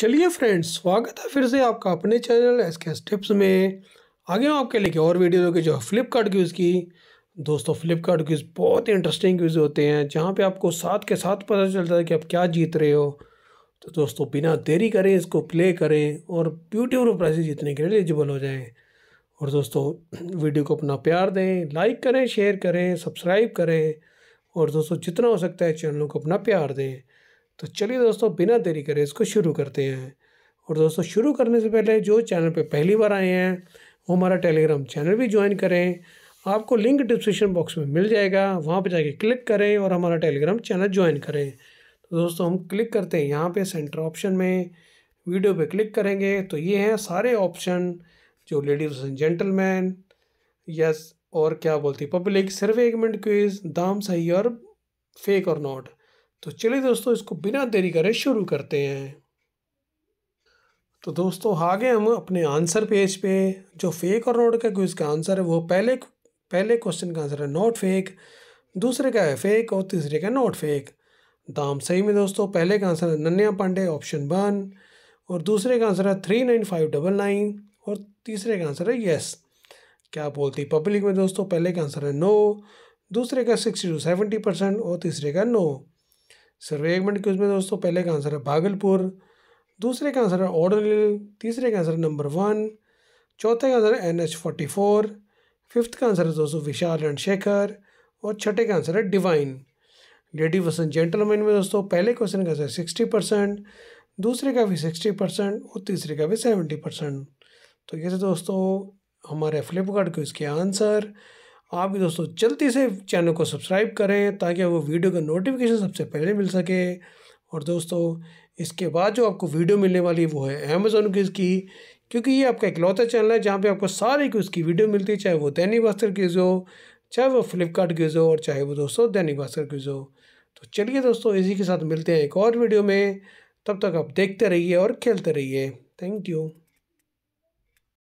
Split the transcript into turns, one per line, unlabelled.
चलिए फ्रेंड्स स्वागत है फिर से आपका अपने चैनल एस के टिप्स में आगे हूँ आपके लेके और वीडियो के जो है फ्लिपकार्ट क्यूज़ की दोस्तों फ्लिपकार्ट क्यूज़ बहुत ही इंटरेस्टिंग क्यूज़ होते हैं जहाँ पे आपको साथ के साथ पता चलता है कि आप क्या जीत रहे हो तो दोस्तों बिना देरी करें इसको प्ले करें और ब्यूटीफुल प्राइजेज जीतने के लिए एलिजिबल हो जाएँ और दोस्तों वीडियो को अपना प्यार दें लाइक करें शेयर करें सब्सक्राइब करें और दोस्तों जितना हो सकता है चैनलों को अपना प्यार दें तो चलिए दोस्तों बिना देरी करे इसको शुरू करते हैं और दोस्तों शुरू करने से पहले जो चैनल पे पहली बार आए हैं वो हमारा टेलीग्राम चैनल भी ज्वाइन करें आपको लिंक डिस्क्रिप्शन बॉक्स में मिल जाएगा वहाँ पर जाके क्लिक करें और हमारा टेलीग्राम चैनल ज्वाइन करें तो दोस्तों हम क्लिक करते हैं यहाँ पे सेंटर ऑप्शन में वीडियो पे क्लिक करेंगे तो ये हैं सारे ऑप्शन जो लेडीज एंड जेंटलमैन यस और क्या बोलती पब्लिक सर्वे एगमेंट क्विज दाम सही और फेक और नॉट तो चलिए दोस्तों इसको बिना देरी करे शुरू करते हैं तो दोस्तों आगे हम अपने आंसर पेज पे जो फेक और नोट का क्विज़ का आंसर है वो पहले पहले क्वेश्चन का आंसर है नोट फेक दूसरे का है फेक और तीसरे का नोट फेक दाम सही में दोस्तों पहले का आंसर है नन्या पांडे ऑप्शन वन और दूसरे का आंसर है three nine five double nine और तीसरे का आंसर है यस क्या बोलती पब्लिक में दोस्तों पहले का आंसर है नो दूसरे का सिक्सटी टू सेवेंटी परसेंट और तीसरे का नो सर्वे एक मिनट दोस्तों पहले का आंसर है भागलपुर दूसरे का आंसर है ऑर्डरल तीसरे का आंसर है नंबर वन चौथे का आंसर है N H forty four fifth का आंसर है दोस्तों विशाल एंड शेखर और छठे का आंसर है डिवाइन लेडी वसन जेंटलमैन में दोस्तों पहले क्वेश्चन का आंसर सिक्सटी परसेंट दूसरे का भी सिक्सटी परसेंट और तीसरे का भी सेवेंटी परसेंट तो ये थे दोस्तों हमारे फ्लिपकार्ट को इसके आंसर आप भी दोस्तों जल्दी से चैनल को सब्सक्राइब करें ताकि वो वीडियो का नोटिफिकेशन सबसे पहले मिल सके और दोस्तों इसके बाद जो आपको वीडियो मिलने वाली है वो है अमेज़ोन क्विज़ की क्योंकि ये आपका इकलौता चैनल है जहाँ पे आपको सारे क्विज़ की वीडियो मिलती है चाहे वो दैनिक भास्कर क्विज़ हो चाहे वो फ्लिपकार्ट क्विज़ हो और चाहे वो दोस्तों दैनिक भास्कर क्विज़ हो तो चलिए दोस्तों इसी के साथ मिलते हैं एक और वीडियो में तब तक आप देखते रहिए और खेलते रहिए थैंक यू